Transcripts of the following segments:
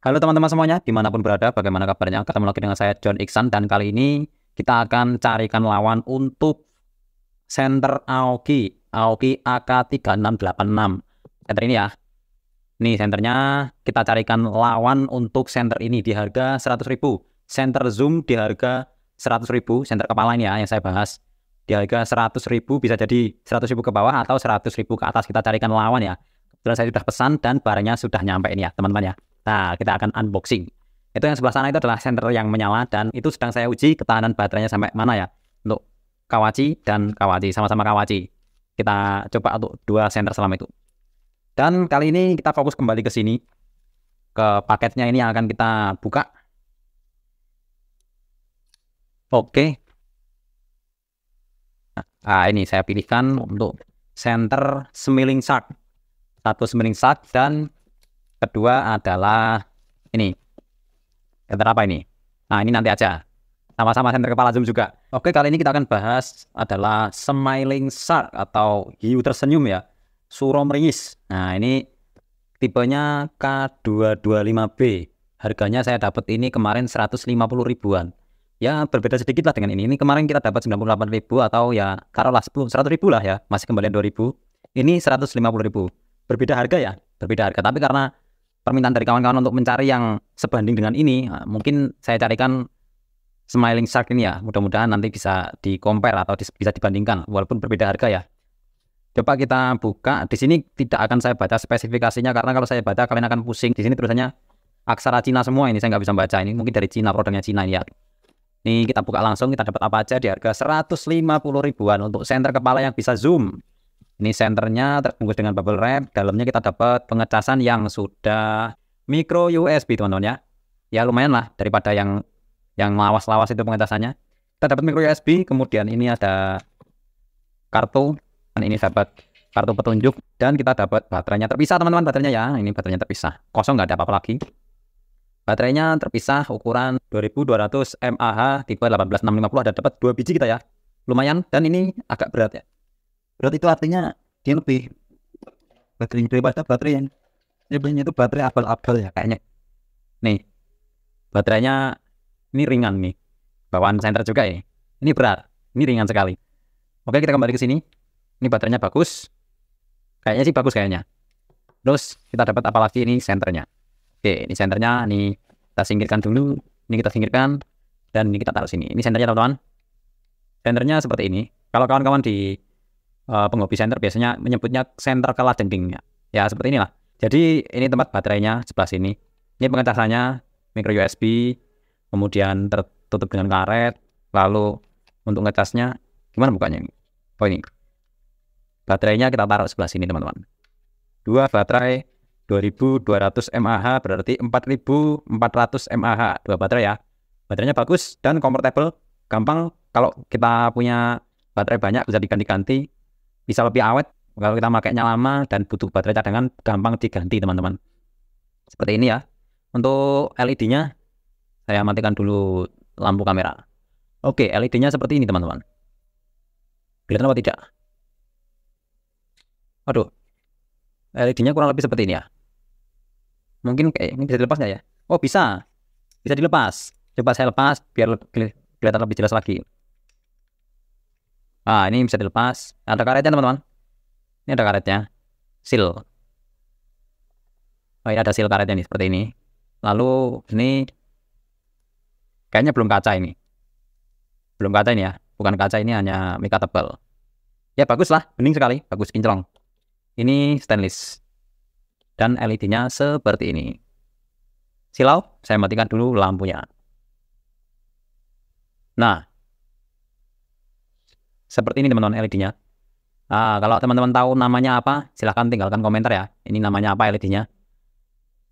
Halo teman-teman semuanya, dimanapun berada, bagaimana kabarnya? Ketemu lagi dengan saya John Iksan dan kali ini kita akan carikan lawan untuk center Aoki, Aoki AK3686. Center ini ya. Nih senternya kita carikan lawan untuk center ini di harga 100.000. Center zoom di harga 100.000, center kepala ini ya yang saya bahas. Di harga 100.000 bisa jadi 100.000 ke bawah atau 100.000 ke atas kita carikan lawan ya. Kebetulan saya sudah pesan dan barangnya sudah nyampe ini ya, teman-teman ya. Nah, kita akan unboxing. Itu yang sebelah sana itu adalah senter yang menyala dan itu sedang saya uji ketahanan baterainya sampai mana ya untuk kawaci dan kawaci sama-sama kawaci Kita coba untuk dua senter selama itu. Dan kali ini kita fokus kembali ke sini ke paketnya ini yang akan kita buka. Oke. Nah, ini saya pilihkan untuk center smiling shark. Satu smiling shark dan Kedua adalah ini. Center apa ini? Nah, ini nanti aja. Sama-sama center kepala zoom juga. Oke, kali ini kita akan bahas adalah smiling shark atau hiu tersenyum ya. Suro meringis. Nah, ini tipenya K225B. Harganya saya dapat ini kemarin 150 ribuan. Ya, berbeda sedikit lah dengan ini. Ini kemarin kita dapat 98 ribu atau ya taruhlah 10, 100 ribu lah ya. Masih kembali 2 ribu. Ini 150 ribu. Berbeda harga ya? Berbeda harga. Tapi karena permintaan dari kawan-kawan untuk mencari yang sebanding dengan ini, eh, mungkin saya carikan Smiling Shark ini ya. Mudah-mudahan nanti bisa di compare atau bisa dibandingkan walaupun berbeda harga ya. Coba kita buka. Di sini tidak akan saya baca spesifikasinya karena kalau saya baca kalian akan pusing. Di sini tulisannya aksara Cina semua ini saya nggak bisa baca. Ini mungkin dari Cina produknya Cina ini ya. Ini kita buka langsung kita dapat apa aja di harga 150 ribuan untuk senter kepala yang bisa zoom. Ini senternya terbungkus dengan bubble wrap. Dalamnya kita dapat pengecasan yang sudah micro USB teman-teman ya. Ya lumayan lah daripada yang yang lawas-lawas itu pengecasannya. Kita dapat micro USB. Kemudian ini ada kartu. Dan ini dapat kartu petunjuk dan kita dapat baterainya terpisah teman-teman baterainya ya ini baterainya terpisah kosong nggak ada apa-apa lagi baterainya terpisah ukuran 2200 mAh tipe 18650 ada dapat dua biji kita ya lumayan dan ini agak berat ya berarti itu artinya dia lebih baterai daripada baterai yang sebenarnya itu baterai abal-abal ya kayaknya nih baterainya ini ringan nih bawaan center juga ya ini berat ini ringan sekali oke kita kembali ke sini ini baterainya bagus kayaknya sih bagus kayaknya terus kita dapat apa lagi ini senternya oke ini senternya ini kita singkirkan dulu ini kita singkirkan dan ini kita taruh sini ini senternya teman-teman senternya seperti ini kalau kawan-kawan di Pengopi eh, penghobi center biasanya menyebutnya center kelas dindingnya. Ya seperti inilah. Jadi ini tempat baterainya sebelah sini. Ini pengecasannya micro USB, kemudian tertutup dengan karet. Lalu untuk ngecasnya gimana bukanya? ini? Oh ini. Baterainya kita taruh sebelah sini teman-teman. Dua baterai 2200 mAh berarti 4400 mAh dua baterai ya. Baterainya bagus dan comfortable, gampang kalau kita punya baterai banyak bisa diganti-ganti bisa lebih awet kalau kita makainya lama dan butuh baterai cadangan gampang diganti teman-teman seperti ini ya untuk LED-nya saya matikan dulu lampu kamera oke LED-nya seperti ini teman-teman kelihatan apa tidak aduh LED-nya kurang lebih seperti ini ya mungkin kayak ini bisa dilepas ya oh bisa bisa dilepas coba saya lepas biar kelihatan lebih jelas lagi ah ini bisa dilepas nah, ada karetnya teman-teman ini ada karetnya seal oh ini ada seal karetnya nih seperti ini lalu ini kayaknya belum kaca ini belum kaca ini ya bukan kaca ini hanya mika tebal ya bagus lah bening sekali bagus kinclong ini stainless dan LED-nya seperti ini silau saya matikan dulu lampunya nah seperti ini teman-teman LED-nya. Nah, kalau teman-teman tahu namanya apa, silahkan tinggalkan komentar ya. Ini namanya apa LED-nya.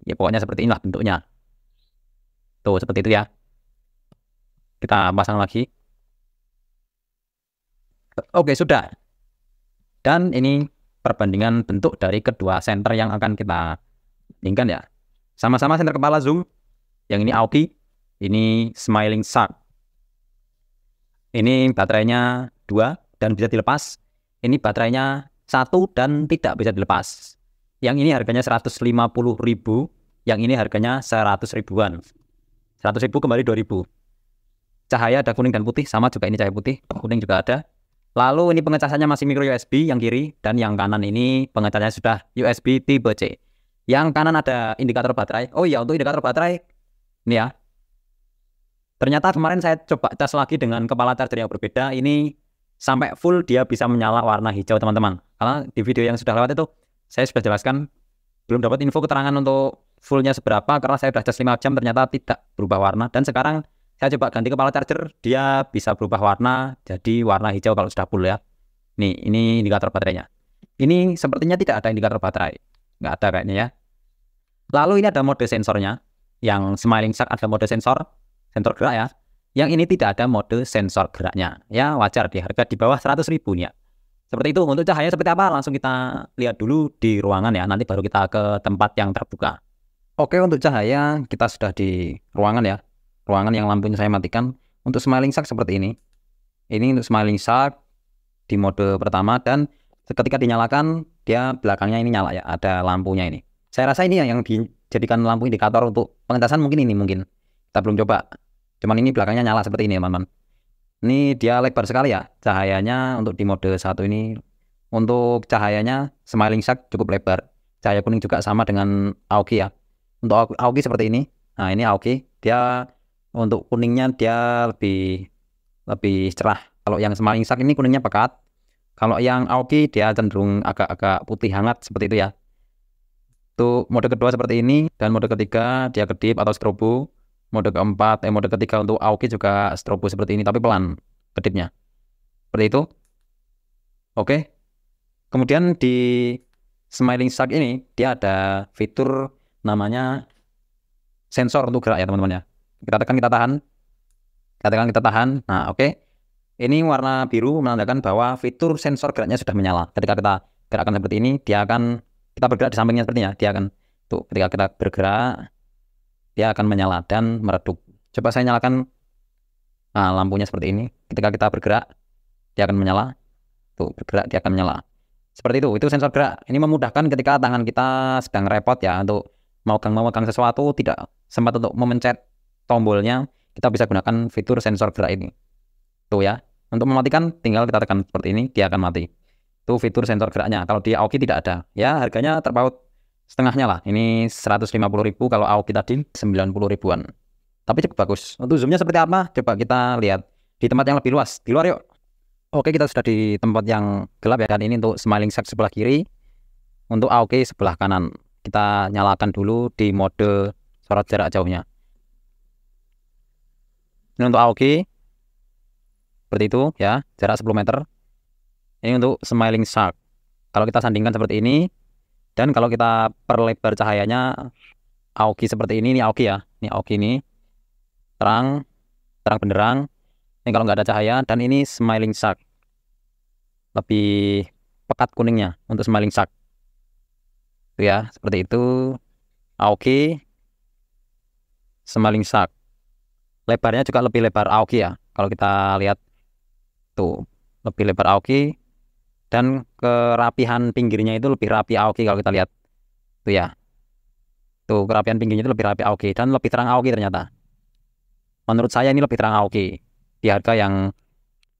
Ya pokoknya seperti inilah bentuknya. Tuh, seperti itu ya. Kita pasang lagi. Oke, sudah. Dan ini perbandingan bentuk dari kedua center yang akan kita inginkan ya. Sama-sama center kepala zoom. Yang ini Aoki, ini Smiling Shark. Ini baterainya dua dan bisa dilepas. Ini baterainya satu dan tidak bisa dilepas. Yang ini harganya 150.000, yang ini harganya 100 ribuan. 100 ribu kembali 2000. Cahaya ada kuning dan putih, sama juga ini cahaya putih, kuning juga ada. Lalu ini pengecasannya masih micro USB yang kiri dan yang kanan ini pengecasannya sudah USB tipe C. Yang kanan ada indikator baterai. Oh iya untuk indikator baterai ini ya. Ternyata kemarin saya coba tes lagi dengan kepala charger yang berbeda. Ini sampai full dia bisa menyala warna hijau teman-teman karena di video yang sudah lewat itu saya sudah jelaskan belum dapat info keterangan untuk fullnya seberapa karena saya sudah charge 5 jam ternyata tidak berubah warna dan sekarang saya coba ganti kepala charger dia bisa berubah warna jadi warna hijau kalau sudah full ya nih ini indikator baterainya ini sepertinya tidak ada indikator baterai nggak ada kayaknya ya lalu ini ada mode sensornya yang smiling shark ada mode sensor sensor gerak ya yang ini tidak ada mode sensor geraknya. Ya, wajar di harga di bawah 100 ribu ya. Seperti itu. Untuk cahaya seperti apa langsung kita lihat dulu di ruangan ya. Nanti baru kita ke tempat yang terbuka. Oke, untuk cahaya kita sudah di ruangan ya. Ruangan yang lampunya saya matikan. Untuk smiling shark seperti ini. Ini untuk smiling shark di mode pertama dan ketika dinyalakan dia belakangnya ini nyala ya ada lampunya ini saya rasa ini ya yang dijadikan lampu indikator untuk pengentasan mungkin ini mungkin kita belum coba Cuman ini belakangnya nyala seperti ini ya teman-teman. Ini dia lebar sekali ya cahayanya untuk di mode satu ini. Untuk cahayanya smiling shark cukup lebar. Cahaya kuning juga sama dengan Aoki ya. Untuk Aoki seperti ini. Nah ini Aoki dia untuk kuningnya dia lebih lebih cerah. Kalau yang smiling shark ini kuningnya pekat. Kalau yang Aoki dia cenderung agak-agak putih hangat seperti itu ya. Untuk mode kedua seperti ini dan mode ketiga dia kedip atau strobo mode keempat eh mode ketiga untuk Aoki juga strobo seperti ini tapi pelan kedipnya seperti itu oke kemudian di Smiling Shark ini dia ada fitur namanya sensor untuk gerak ya teman-teman ya kita tekan kita tahan kita tekan kita tahan nah oke ini warna biru menandakan bahwa fitur sensor geraknya sudah menyala ketika kita gerakan seperti ini dia akan kita bergerak di sampingnya seperti ya. dia akan tuh ketika kita bergerak dia akan menyala dan meredup. Coba saya nyalakan nah, lampunya seperti ini. Ketika kita bergerak, dia akan menyala. Tuh, bergerak dia akan menyala. Seperti itu, itu sensor gerak. Ini memudahkan ketika tangan kita sedang repot ya untuk memegang-memegang sesuatu tidak sempat untuk memencet tombolnya, kita bisa gunakan fitur sensor gerak ini. Tuh ya. Untuk mematikan tinggal kita tekan seperti ini, dia akan mati. Itu fitur sensor geraknya. Kalau di Aoki tidak ada. Ya, harganya terpaut setengahnya lah. Ini 150.000 ribu kalau AOK tadi 90 ribuan. Tapi cukup bagus. Untuk zoomnya seperti apa? Coba kita lihat di tempat yang lebih luas. Di luar yuk. Oke, kita sudah di tempat yang gelap ya. Dan ini untuk smiling shark sebelah kiri. Untuk AOK sebelah kanan. Kita nyalakan dulu di mode sorot jarak jauhnya. Ini untuk AOK. Seperti itu ya, jarak 10 meter. Ini untuk smiling shark. Kalau kita sandingkan seperti ini, dan kalau kita perlebar cahayanya Aoki seperti ini, ini Aoki ya. Ini Aoki ini terang, terang benderang. Ini kalau nggak ada cahaya dan ini smiling shark. Lebih pekat kuningnya untuk smiling shark. Itu ya, seperti itu. Aoki smiling shark. Lebarnya juga lebih lebar Aoki ya. Kalau kita lihat tuh lebih lebar Aoki dan kerapihan pinggirnya itu lebih rapi Aoki kalau kita lihat tuh ya tuh kerapihan pinggirnya itu lebih rapi Aoki dan lebih terang Aoki ternyata menurut saya ini lebih terang Aoki di harga yang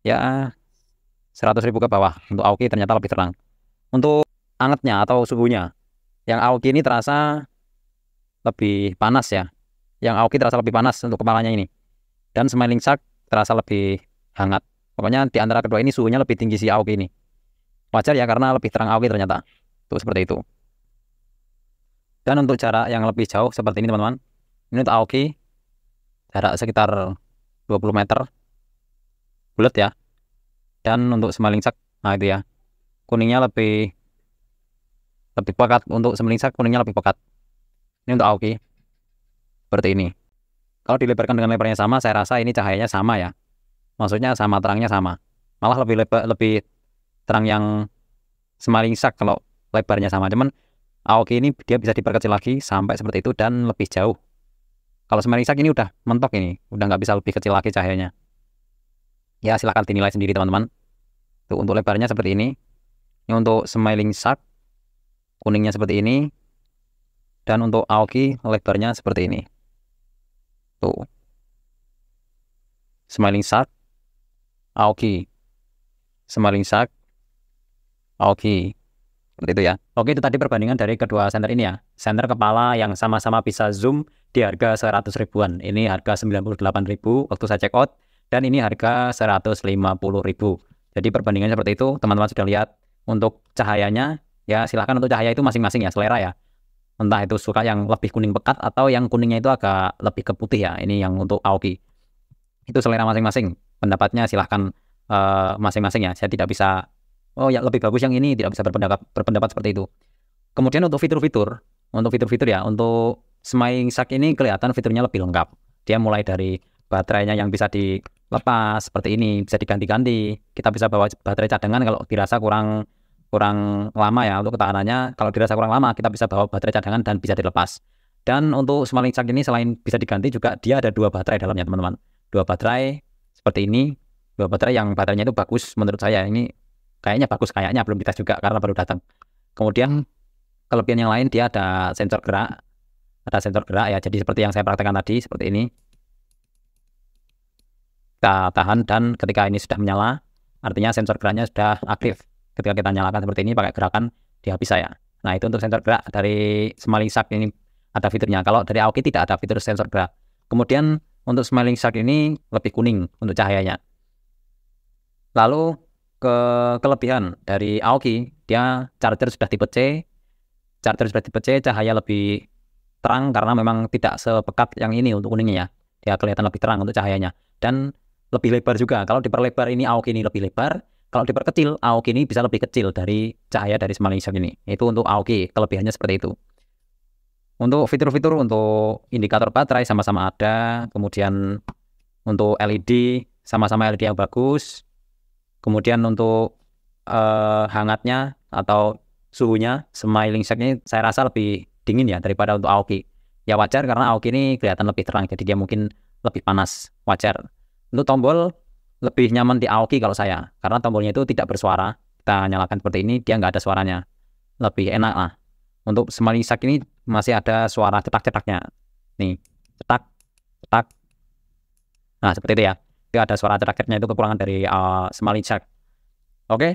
ya 100 ribu ke bawah untuk Aoki ternyata lebih terang untuk angetnya atau suhunya yang Aoki ini terasa lebih panas ya yang Aoki terasa lebih panas untuk kepalanya ini dan Smiling Shark terasa lebih hangat pokoknya di antara kedua ini suhunya lebih tinggi si Aoki ini wajar ya karena lebih terang awi ah, ternyata tuh seperti itu dan untuk jarak yang lebih jauh seperti ini teman-teman ini untuk aoki jarak sekitar 20 meter bulat ya dan untuk semalingsek nah itu ya kuningnya lebih lebih pekat untuk semelingsek kuningnya lebih pekat ini untuk aoki seperti ini kalau dilebarkan dengan lebarnya sama saya rasa ini cahayanya sama ya maksudnya sama terangnya sama malah lebih lebar, lebih terang yang semalingsak kalau lebarnya sama cuman Aoki ini dia bisa diperkecil lagi sampai seperti itu dan lebih jauh kalau semalingsak ini udah mentok ini udah nggak bisa lebih kecil lagi cahayanya ya silahkan dinilai sendiri teman-teman untuk lebarnya seperti ini ini untuk smiling shark kuningnya seperti ini dan untuk aoki lebarnya seperti ini tuh smiling shark aoki smiling shark Oke. Seperti itu ya. Oke, itu tadi perbandingan dari kedua center ini ya. Center kepala yang sama-sama bisa zoom di harga 100 ribuan. Ini harga 98 ribu waktu saya check out dan ini harga 150 ribu. Jadi perbandingannya seperti itu. Teman-teman sudah lihat untuk cahayanya ya silahkan untuk cahaya itu masing-masing ya selera ya. Entah itu suka yang lebih kuning pekat atau yang kuningnya itu agak lebih ke putih ya. Ini yang untuk Aoki. Itu selera masing-masing. Pendapatnya silahkan eh, masing-masing uh, masing -masing ya. Saya tidak bisa oh ya lebih bagus yang ini tidak bisa berpendapat berpendapat seperti itu kemudian untuk fitur-fitur untuk fitur-fitur ya untuk Smile sak ini kelihatan fiturnya lebih lengkap dia mulai dari baterainya yang bisa dilepas seperti ini bisa diganti-ganti kita bisa bawa baterai cadangan kalau dirasa kurang kurang lama ya untuk ketahanannya kalau dirasa kurang lama kita bisa bawa baterai cadangan dan bisa dilepas dan untuk Smile sak ini selain bisa diganti juga dia ada dua baterai dalamnya teman-teman dua baterai seperti ini dua baterai yang baterainya itu bagus menurut saya ini kayaknya bagus kayaknya belum dites juga karena baru datang kemudian kelebihan yang lain dia ada sensor gerak ada sensor gerak ya jadi seperti yang saya praktekkan tadi seperti ini kita tahan dan ketika ini sudah menyala artinya sensor geraknya sudah aktif ketika kita nyalakan seperti ini pakai gerakan di HP saya nah itu untuk sensor gerak dari Smiling Shark ini ada fiturnya kalau dari Aoki tidak ada fitur sensor gerak kemudian untuk Smiling Shark ini lebih kuning untuk cahayanya lalu ke kelebihan dari Aoki. Dia charger sudah tipe C, charger sudah tipe C, cahaya lebih terang karena memang tidak sepekat yang ini untuk kuningnya ya. Dia kelihatan lebih terang untuk cahayanya dan lebih lebar juga. Kalau diperlebar ini Aoki ini lebih lebar, kalau diperkecil Aoki ini bisa lebih kecil dari cahaya dari Smiling ini. Itu untuk Aoki, kelebihannya seperti itu. Untuk fitur-fitur untuk indikator baterai sama-sama ada, kemudian untuk LED sama-sama LED yang bagus, Kemudian untuk uh, hangatnya atau suhunya smiling ini saya rasa lebih dingin ya daripada untuk Aoki. Ya wajar karena Aoki ini kelihatan lebih terang jadi dia mungkin lebih panas wajar. Untuk tombol lebih nyaman di Aoki kalau saya karena tombolnya itu tidak bersuara kita nyalakan seperti ini dia nggak ada suaranya lebih enak lah. Untuk smiling shack ini masih ada suara cetak-cetaknya. Nih cetak cetak. Nah seperti itu ya ada suara terakhirnya itu kekurangan dari uh, eh, smiling Oke, okay?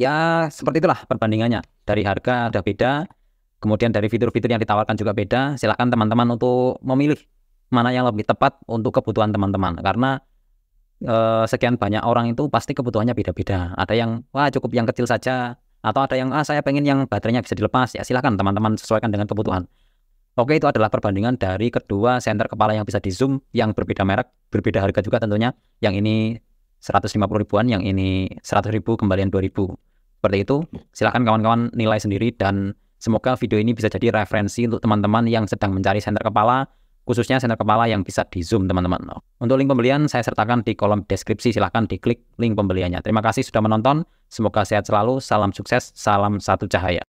ya seperti itulah perbandingannya. Dari harga ada beda, kemudian dari fitur-fitur yang ditawarkan juga beda. Silahkan teman-teman untuk memilih mana yang lebih tepat untuk kebutuhan teman-teman. Karena uh, sekian banyak orang itu pasti kebutuhannya beda-beda. Ada yang wah cukup yang kecil saja, atau ada yang ah saya pengen yang baterainya bisa dilepas. Ya silahkan teman-teman sesuaikan dengan kebutuhan. Oke, itu adalah perbandingan dari kedua senter kepala yang bisa di zoom yang berbeda merek, berbeda harga juga tentunya. Yang ini 150 ribuan, yang ini 100 ribu, kembalian ribu. Seperti itu, silahkan kawan-kawan nilai sendiri dan semoga video ini bisa jadi referensi untuk teman-teman yang sedang mencari senter kepala, khususnya senter kepala yang bisa di zoom teman-teman. Untuk link pembelian saya sertakan di kolom deskripsi, silahkan diklik link pembeliannya. Terima kasih sudah menonton, semoga sehat selalu, salam sukses, salam satu cahaya.